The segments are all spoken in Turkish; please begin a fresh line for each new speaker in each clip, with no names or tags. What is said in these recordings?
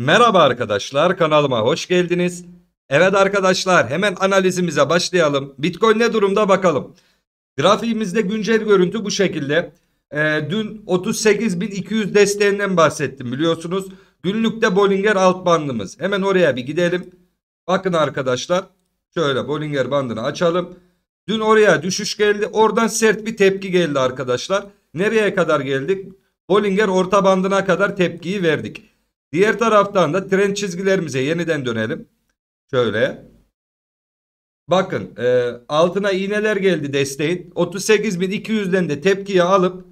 Merhaba arkadaşlar kanalıma hoş geldiniz. Evet arkadaşlar hemen analizimize başlayalım. Bitcoin ne durumda bakalım. Grafiğimizde güncel görüntü bu şekilde. Ee, dün 38.200 desteğinden bahsettim biliyorsunuz. Günlükte Bollinger alt bandımız. Hemen oraya bir gidelim. Bakın arkadaşlar şöyle Bollinger bandını açalım. Dün oraya düşüş geldi. Oradan sert bir tepki geldi arkadaşlar. Nereye kadar geldik? Bollinger orta bandına kadar tepkiyi verdik. Diğer taraftan da tren çizgilerimize yeniden dönelim. Şöyle. Bakın e, altına iğneler geldi desteğin. 38.200'den de tepkiye alıp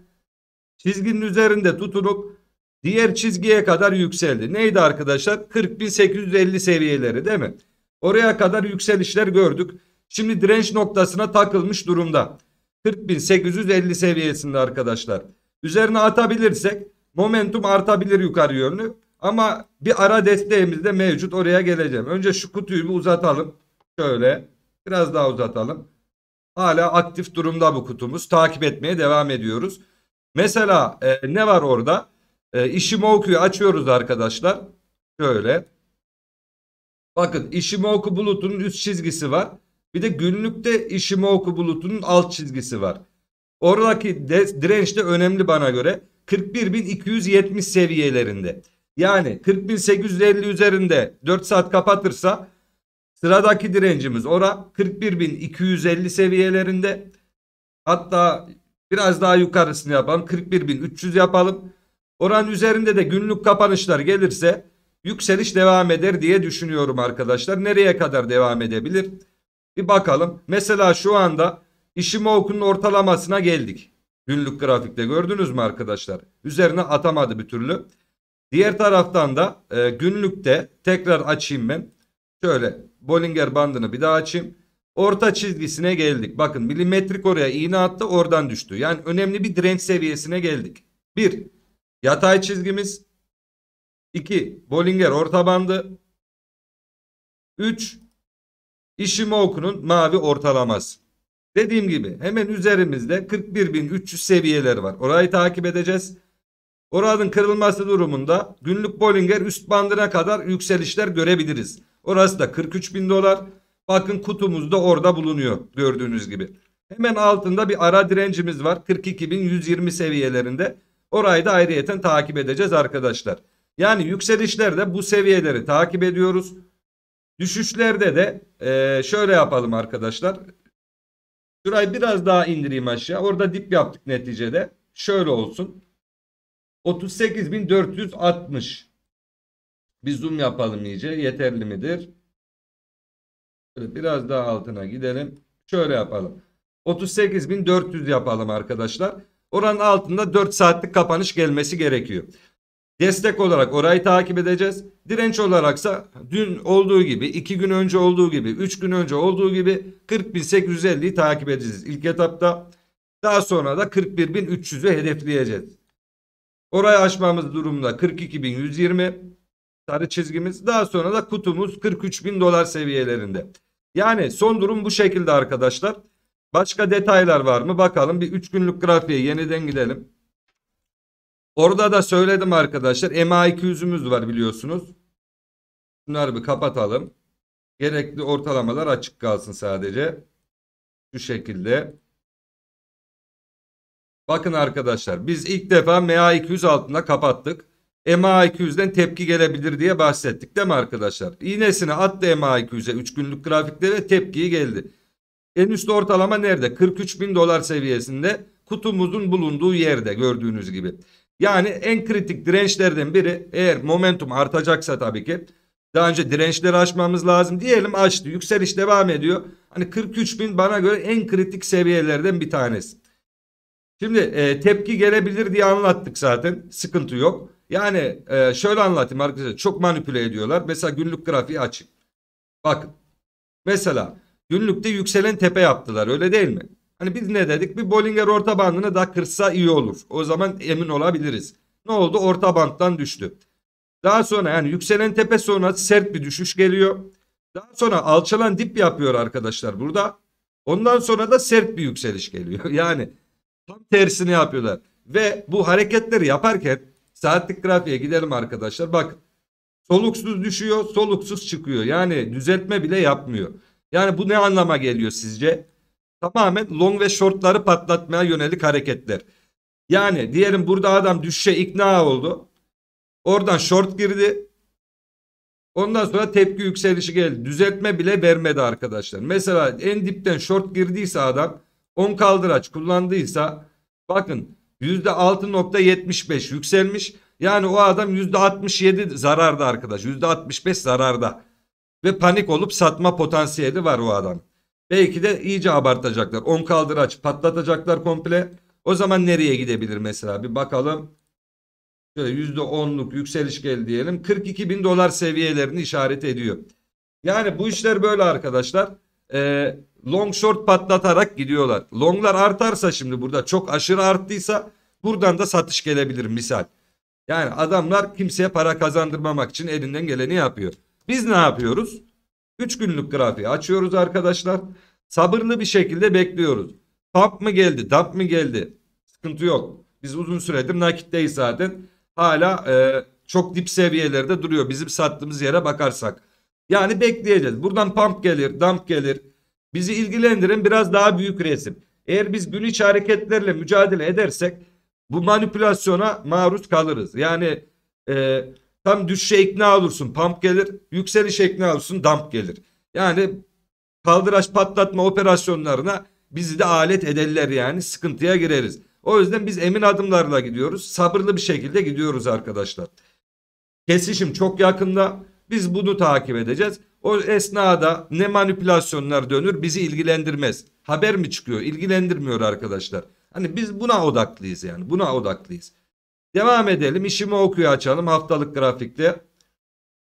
çizginin üzerinde tutunup diğer çizgiye kadar yükseldi. Neydi arkadaşlar? 40.850 seviyeleri değil mi? Oraya kadar yükselişler gördük. Şimdi direnç noktasına takılmış durumda. 40.850 seviyesinde arkadaşlar. Üzerine atabilirsek momentum artabilir yukarı yönlü. Ama bir ara desteğimiz de mevcut. Oraya geleceğim. Önce şu kutuyu bir uzatalım. Şöyle. Biraz daha uzatalım. Hala aktif durumda bu kutumuz. Takip etmeye devam ediyoruz. Mesela e, ne var orada? E, Ishimoku'yu açıyoruz arkadaşlar. Şöyle. Bakın Ishimoku bulutunun üst çizgisi var. Bir de günlükte Ishimoku bulutunun alt çizgisi var. Oradaki direnç de önemli bana göre. 41.270 seviyelerinde. Yani 40.850 üzerinde 4 saat kapatırsa sıradaki direncimiz ora 41.250 seviyelerinde hatta biraz daha yukarısını yapalım 41.300 yapalım. Oranın üzerinde de günlük kapanışlar gelirse yükseliş devam eder diye düşünüyorum arkadaşlar. Nereye kadar devam edebilir? Bir bakalım. Mesela şu anda Ishimoku'nun ortalamasına geldik. Günlük grafikte gördünüz mü arkadaşlar? Üzerine atamadı bir türlü. Diğer taraftan da e, günlükte tekrar açayım ben. Şöyle Bollinger bandını bir daha açayım. Orta çizgisine geldik. Bakın milimetrik oraya iğne attı oradan düştü. Yani önemli bir direnç seviyesine geldik. 1. Yatay çizgimiz. 2. Bollinger orta bandı. 3. Ishimoku'nun mavi ortalaması. Dediğim gibi hemen üzerimizde 41.300 seviyeler var. Orayı takip edeceğiz. Oranın kırılması durumunda günlük Bollinger üst bandına kadar yükselişler görebiliriz. Orası da 43 bin dolar. Bakın kutumuz da orada bulunuyor gördüğünüz gibi. Hemen altında bir ara direncimiz var 42.120 seviyelerinde. Orayı da ayrıyeten takip edeceğiz arkadaşlar. Yani yükselişlerde bu seviyeleri takip ediyoruz. Düşüşlerde de e, şöyle yapalım arkadaşlar. Şurayı biraz daha indireyim aşağı. Orada dip yaptık neticede. Şöyle olsun. 38.460. Bir zoom yapalım iyice. Yeterli midir? Biraz daha altına gidelim. Şöyle yapalım. 38.400 yapalım arkadaşlar. Oranın altında 4 saatlik kapanış gelmesi gerekiyor. Destek olarak orayı takip edeceğiz. Direnç olaraksa dün olduğu gibi, 2 gün önce olduğu gibi, 3 gün önce olduğu gibi 40.850'yi takip edeceğiz ilk etapta. Daha sonra da 41.300'ü hedefleyeceğiz. Orayı aşmamız durumunda 42.120 sarı çizgimiz. Daha sonra da kutumuz 43.000 dolar seviyelerinde. Yani son durum bu şekilde arkadaşlar. Başka detaylar var mı? Bakalım bir 3 günlük grafiğe yeniden gidelim. Orada da söyledim arkadaşlar. MA200'ümüz var biliyorsunuz. Bunları bir kapatalım. Gerekli ortalamalar açık kalsın sadece. Şu şekilde. Bakın arkadaşlar biz ilk defa MA200 altında kapattık. MA200'den tepki gelebilir diye bahsettik değil mi arkadaşlar? İğnesini attı MA200'e 3 günlük grafikte ve tepkiyi geldi. En üst ortalama nerede? 43 bin dolar seviyesinde kutumuzun bulunduğu yerde gördüğünüz gibi. Yani en kritik dirençlerden biri eğer momentum artacaksa tabii ki daha önce dirençleri aşmamız lazım. Diyelim açtı yükseliş devam ediyor. Hani 43 bin bana göre en kritik seviyelerden bir tanesi. Şimdi e, tepki gelebilir diye anlattık zaten. Sıkıntı yok. Yani e, şöyle anlatayım arkadaşlar. Çok manipüle ediyorlar. Mesela günlük grafiği açık. Bakın. Mesela günlükte yükselen tepe yaptılar. Öyle değil mi? Hani biz ne dedik? Bir Bollinger orta bandını da kırsa iyi olur. O zaman emin olabiliriz. Ne oldu? Orta banttan düştü. Daha sonra yani yükselen tepe sonra sert bir düşüş geliyor. Daha sonra alçalan dip yapıyor arkadaşlar burada. Ondan sonra da sert bir yükseliş geliyor. Yani Tam tersini yapıyorlar. Ve bu hareketleri yaparken saatlik grafiğe gidelim arkadaşlar. bak soluksuz düşüyor soluksuz çıkıyor. Yani düzeltme bile yapmıyor. Yani bu ne anlama geliyor sizce? Tamamen long ve shortları patlatmaya yönelik hareketler. Yani diyelim burada adam düşüşe ikna oldu. Oradan short girdi. Ondan sonra tepki yükselişi geldi. Düzeltme bile vermedi arkadaşlar. Mesela en dipten short girdiyse adam 10 kaldıraç kullandıysa bakın %6.75 yükselmiş. Yani o adam %67 zararda arkadaş. %65 zararda. Ve panik olup satma potansiyeli var o adam. Belki de iyice abartacaklar. 10 kaldıraç patlatacaklar komple. O zaman nereye gidebilir mesela? Bir bakalım. Şöyle %10'luk yükseliş geldi diyelim. 42 bin dolar seviyelerini işaret ediyor. Yani bu işler böyle arkadaşlar e, long short patlatarak gidiyorlar. Longlar artarsa şimdi burada çok aşırı arttıysa buradan da satış gelebilir misal. Yani adamlar kimseye para kazandırmamak için elinden geleni yapıyor. Biz ne yapıyoruz? 3 günlük grafiği açıyoruz arkadaşlar. Sabırlı bir şekilde bekliyoruz. Pump mı geldi, dump mı geldi? Sıkıntı yok. Biz uzun süredir nakitteyiz zaten. Hala e, çok dip seviyelerde duruyor bizim sattığımız yere bakarsak. Yani bekleyeceğiz. Buradan pump gelir, dump gelir. Bizi ilgilendiren biraz daha büyük resim. Eğer biz gün içi hareketlerle mücadele edersek bu manipülasyona maruz kalırız. Yani e, tam düşüşe ikna olursun pump gelir, yükseliş ikna olursun dump gelir. Yani kaldıraç patlatma operasyonlarına bizi de alet ederler yani sıkıntıya gireriz. O yüzden biz emin adımlarla gidiyoruz. Sabırlı bir şekilde gidiyoruz arkadaşlar. Kesişim çok yakında. Biz bunu takip edeceğiz. O esnada ne manipülasyonlar dönür bizi ilgilendirmez. Haber mi çıkıyor? İlgilendirmiyor arkadaşlar. Hani biz buna odaklıyız yani. Buna odaklıyız. Devam edelim. İşimi okuyu açalım haftalık grafikte.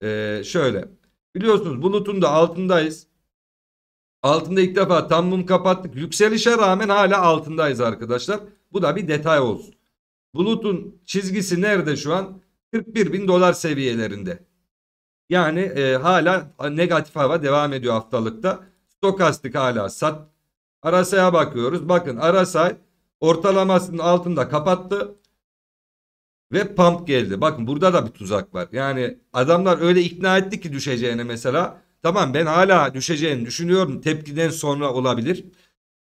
Ee, şöyle. Biliyorsunuz bulutun da altındayız. Altında ilk defa tam mum kapattık. Yükselişe rağmen hala altındayız arkadaşlar. Bu da bir detay olsun. Bulutun çizgisi nerede şu an? 41 bin dolar seviyelerinde. Yani e, hala negatif hava devam ediyor haftalıkta. Stokastik hala sat. Arasay'a bakıyoruz. Bakın Arasay ortalamasının altında kapattı ve pump geldi. Bakın burada da bir tuzak var. Yani adamlar öyle ikna etti ki düşeceğini mesela. Tamam ben hala düşeceğini düşünüyorum. Tepkiden sonra olabilir.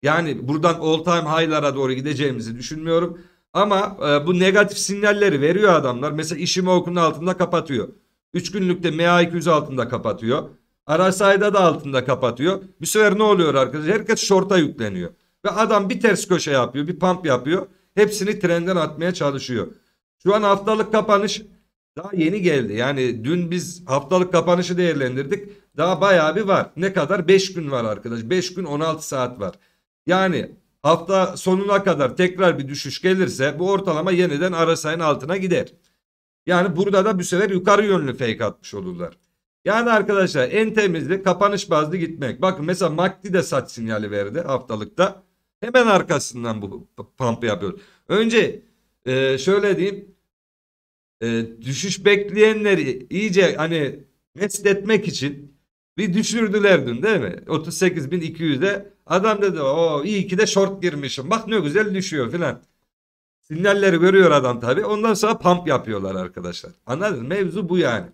Yani buradan all time high'lara doğru gideceğimizi düşünmüyorum. Ama e, bu negatif sinyalleri veriyor adamlar. Mesela işimi okunun altında kapatıyor. 3 günlükte MA200 altında kapatıyor. RSI'da da altında kapatıyor. Bir sefer ne oluyor arkadaşlar? Herkes şorta yükleniyor. Ve adam bir ters köşe yapıyor. Bir pump yapıyor. Hepsini trenden atmaya çalışıyor. Şu an haftalık kapanış daha yeni geldi. Yani dün biz haftalık kapanışı değerlendirdik. Daha bayağı bir var. Ne kadar? 5 gün var arkadaş. 5 gün 16 saat var. Yani hafta sonuna kadar tekrar bir düşüş gelirse bu ortalama yeniden arasayın altına gider. Yani burada da bu sefer yukarı yönlü fake atmış olurlar. Yani arkadaşlar en temizli kapanış bazlı gitmek. Bakın mesela makti de sat sinyali verdi haftalıkta. Hemen arkasından bu pump yapıyor. Önce e, şöyle diyeyim. E, düşüş bekleyenleri iyice hani mesletmek için bir düşürdüler dün değil mi? 38.200'de adam dedi o iyi ki de short girmişim. Bak ne güzel düşüyor filan. Sinyalleri görüyor adam tabi. Ondan sonra pump yapıyorlar arkadaşlar. Anladın? Mevzu bu yani.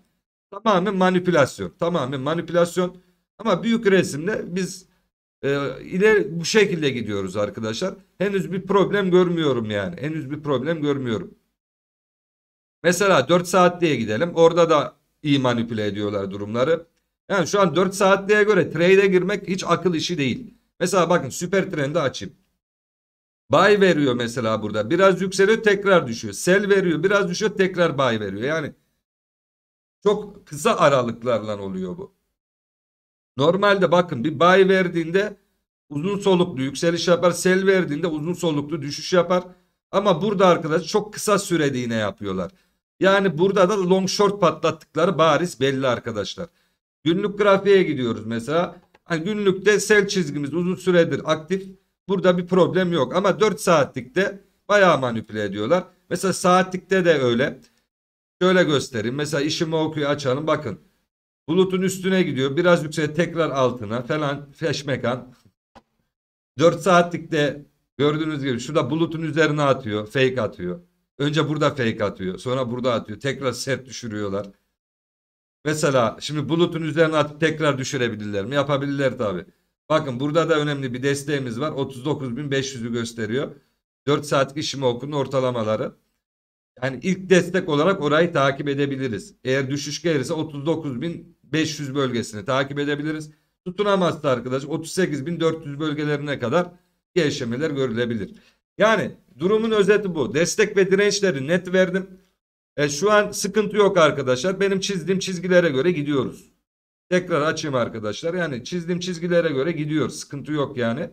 Tamamen manipülasyon. Tamamen manipülasyon. Ama büyük resimde biz e, ileri bu şekilde gidiyoruz arkadaşlar. Henüz bir problem görmüyorum yani. Henüz bir problem görmüyorum. Mesela 4 saatliğe gidelim. Orada da iyi manipüle ediyorlar durumları. Yani şu an 4 saatliğe göre trade'e girmek hiç akıl işi değil. Mesela bakın süper trendi açayım. Bay veriyor mesela burada. Biraz yükseliyor tekrar düşüyor. Sel veriyor biraz düşüyor tekrar bay veriyor. Yani çok kısa aralıklarla oluyor bu. Normalde bakın bir bay verdiğinde uzun soluklu yükseliş yapar. Sel verdiğinde uzun soluklu düşüş yapar. Ama burada arkadaşlar çok kısa sürede yine yapıyorlar. Yani burada da long short patlattıkları bariz belli arkadaşlar. Günlük grafiğe gidiyoruz mesela. Yani günlükte sel çizgimiz uzun süredir aktif. Burada bir problem yok ama 4 saatlikte bayağı manipüle ediyorlar. Mesela saatlikte de öyle. Şöyle göstereyim. Mesela işimi okuyu açalım bakın. Bulutun üstüne gidiyor. Biraz yüksek tekrar altına falan feşmekan. 4 saatlikte gördüğünüz gibi şurada bulutun üzerine atıyor. Fake atıyor. Önce burada fake atıyor. Sonra burada atıyor. Tekrar sert düşürüyorlar. Mesela şimdi bulutun üzerine atıp tekrar düşürebilirler mi? Yapabilirler tabii. Bakın burada da önemli bir desteğimiz var. 39.500'ü gösteriyor. 4 saatlik işimi okun ortalamaları. Yani ilk destek olarak orayı takip edebiliriz. Eğer düşüş gelirse 39.500 bölgesini takip edebiliriz. Tutunamazsa arkadaş 38.400 bölgelerine kadar gevşemeler görülebilir. Yani durumun özeti bu. Destek ve dirençleri net verdim. E, şu an sıkıntı yok arkadaşlar. Benim çizdiğim çizgilere göre gidiyoruz. Tekrar açayım arkadaşlar. Yani çizdiğim çizgilere göre gidiyor. Sıkıntı yok yani.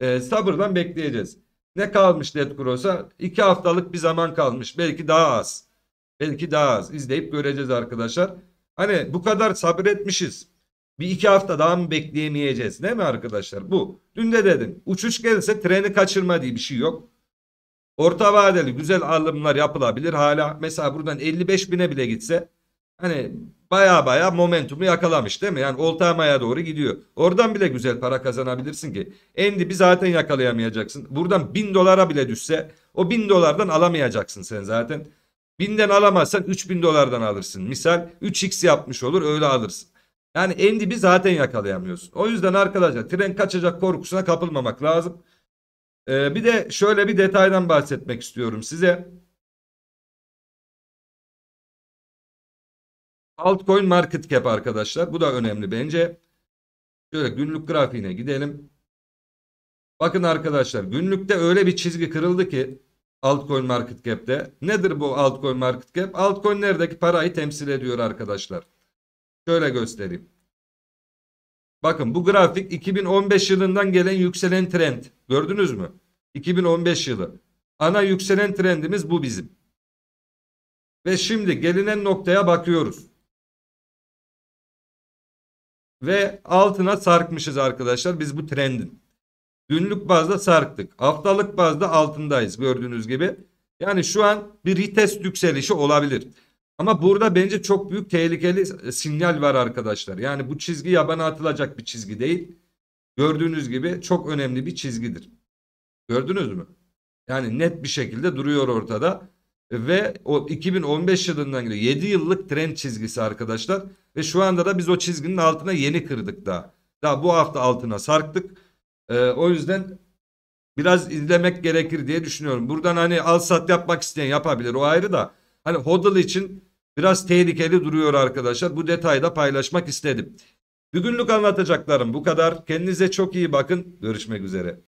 E, sabırdan bekleyeceğiz. Ne kalmış Dead Cross'a? 2 haftalık bir zaman kalmış. Belki daha az. Belki daha az. İzleyip göreceğiz arkadaşlar. Hani bu kadar sabretmişiz. Bir iki hafta daha mı bekleyemeyeceğiz? Değil mi arkadaşlar? Bu. Dün de dedim. Uçuş gelirse treni kaçırma diye bir şey yok. Orta vadeli güzel alımlar yapılabilir hala. Mesela buradan 55 bine bile gitse. Hani baya baya momentumu yakalamış değil mi? Yani oltamaya doğru gidiyor. Oradan bile güzel para kazanabilirsin ki. Endi Endip'i zaten yakalayamayacaksın. Buradan bin dolara bile düşse o bin dolardan alamayacaksın sen zaten. Binden alamazsan 3000 dolardan alırsın. Misal 3x yapmış olur öyle alırsın. Yani endi Endip'i zaten yakalayamıyorsun. O yüzden arkadaşlar tren kaçacak korkusuna kapılmamak lazım. Ee, bir de şöyle bir detaydan bahsetmek istiyorum size. Altcoin market cap arkadaşlar. Bu da önemli bence. Şöyle günlük grafiğine gidelim. Bakın arkadaşlar günlükte öyle bir çizgi kırıldı ki altcoin market cap'te. Nedir bu altcoin market cap? Altcoin'lerdeki parayı temsil ediyor arkadaşlar. Şöyle göstereyim. Bakın bu grafik 2015 yılından gelen yükselen trend. Gördünüz mü? 2015 yılı. Ana yükselen trendimiz bu bizim. Ve şimdi gelinen noktaya bakıyoruz ve altına sarkmışız arkadaşlar biz bu trendin. Günlük bazda sarktık. Haftalık bazda altındayız gördüğünüz gibi. Yani şu an bir retest yükselişi olabilir. Ama burada bence çok büyük tehlikeli sinyal var arkadaşlar. Yani bu çizgi yabana atılacak bir çizgi değil. Gördüğünüz gibi çok önemli bir çizgidir. Gördünüz mü? Yani net bir şekilde duruyor ortada ve o 2015 yılından geliyor, 7 yıllık trend çizgisi arkadaşlar. Ve şu anda da biz o çizginin altına yeni kırdık daha. Daha bu hafta altına sarktık. Ee, o yüzden biraz izlemek gerekir diye düşünüyorum. Buradan hani al sat yapmak isteyen yapabilir o ayrı da. Hani hodl için biraz tehlikeli duruyor arkadaşlar. Bu detayı da paylaşmak istedim. Bugünlük anlatacaklarım bu kadar. Kendinize çok iyi bakın. Görüşmek üzere.